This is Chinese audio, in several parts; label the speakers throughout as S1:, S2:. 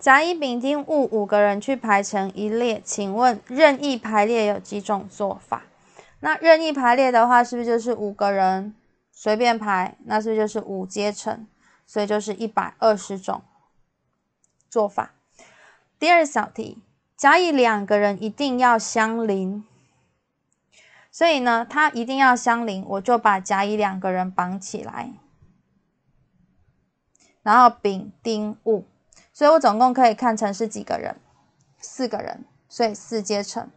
S1: 甲、乙、丙、丁、戊五个人去排成一列，请问任意排列有几种做法？那任意排列的话，是不是就是五个人随便排？那所以就是五阶乘，所以就是一百二十种做法。第二小题，甲、乙两个人一定要相邻，所以呢，他一定要相邻，我就把甲、乙两个人绑起来，然后丙、丁、戊。所以我总共可以看成是几个人，四个人，所以四阶乘。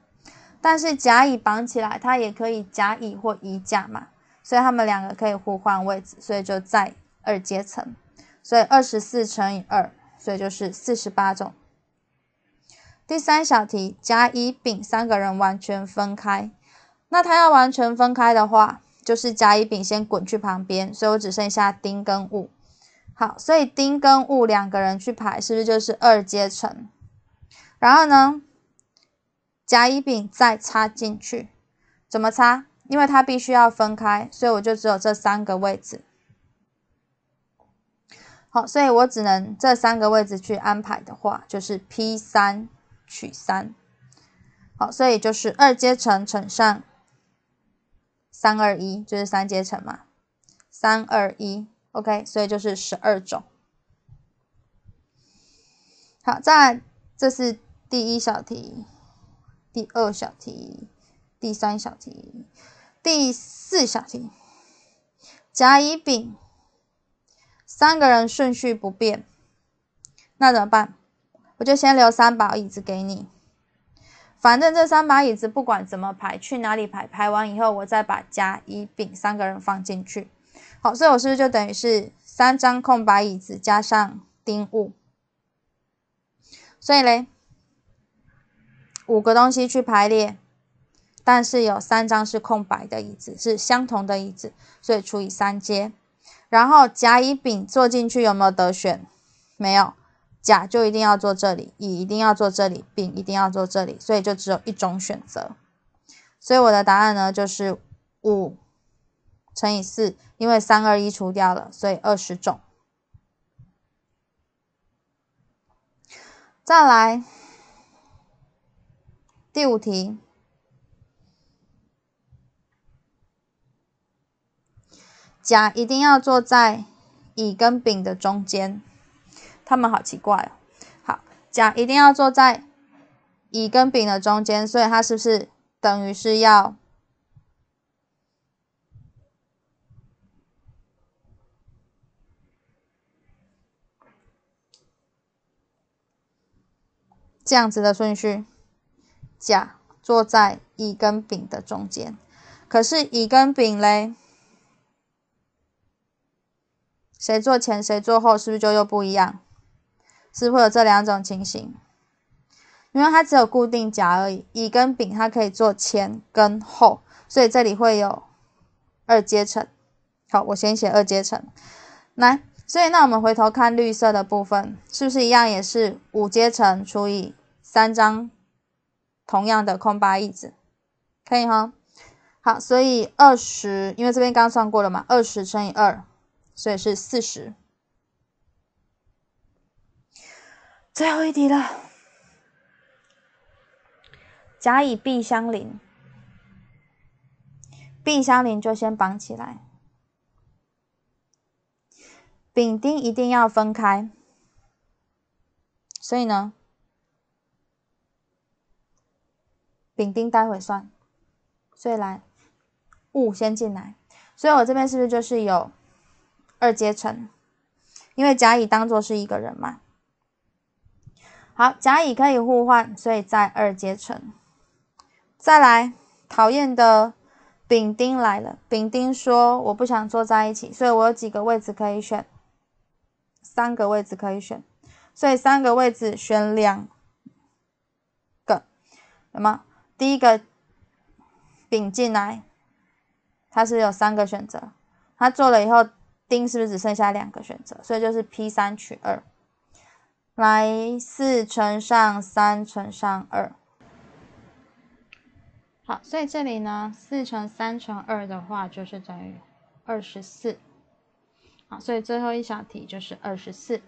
S1: 但是甲乙绑起来，它也可以甲乙或乙甲嘛，所以他们两个可以互换位置，所以就在二阶乘，所以二十四乘以二，所以就是四十八种。第三小题，甲乙丙三个人完全分开，那他要完全分开的话，就是甲乙丙先滚去旁边，所以我只剩下丁跟戊。好，所以丁跟戊两个人去排，是不是就是二阶层？然后呢，甲、乙、丙再插进去，怎么插？因为它必须要分开，所以我就只有这三个位置。好，所以我只能这三个位置去安排的话，就是 P 三取三。好，所以就是二阶层乘上三二一，就是三阶层嘛，三二一。OK，所以就是十二种。好，再来，这是第一小题，第二小题，第三小题，第四小题。甲、乙、丙三个人顺序不变，那怎么办？我就先留三把椅子给你，反正这三把椅子不管怎么排，去哪里排，排完以后我再把甲、乙、丙三个人放进去。好，所以我是不是就等于是三张空白椅子加上丁戊？所以嘞，五个东西去排列，但是有三张是空白的椅子，是相同的椅子，所以除以三阶。然后甲、乙、丙坐进去有没有得选？没有，甲就一定要坐这里，乙一定要坐这里，丙一定要坐这里，所以就只有一种选择。所以我的答案呢就是五。乘以四，因为三二一除掉了，所以二十种。再来第五题，甲一定要坐在乙跟丙的中间，他们好奇怪哦。好，甲一定要坐在乙跟丙的中间，所以它是不是等于是要？这样子的顺序，甲坐在乙跟丙的中间，可是乙跟丙嘞，谁坐前谁坐后，是不是就又不一样？是会有这两种情形？因为它只有固定甲而已，乙跟丙它可以坐前跟后，所以这里会有二阶层。好，我先写二阶层，来。所以，那我们回头看绿色的部分，是不是一样也是五阶乘除以三张同样的空八亿子，可以哈。好，所以二十，因为这边刚算过了嘛，二十乘以二，所以是四十。最后一题了，甲乙丙相邻，B 相邻就先绑起来。丙丁一定要分开，所以呢，丙丁待会算，所以来，戊先进来，所以我这边是不是就是有二阶层？因为甲乙当做是一个人嘛，好，甲乙可以互换，所以在二阶层，再来讨厌的丙丁来了，丙丁说我不想坐在一起，所以我有几个位置可以选。三个位置可以选，所以三个位置选两个，有么？第一个丙进来，它是有三个选择，它做了以后，丁是不是只剩下两个选择？所以就是 P 三取二，来四乘上三乘上二，好，所以这里呢，四乘三乘二的话就是等于二十四。好，所以最后一小题就是二十四。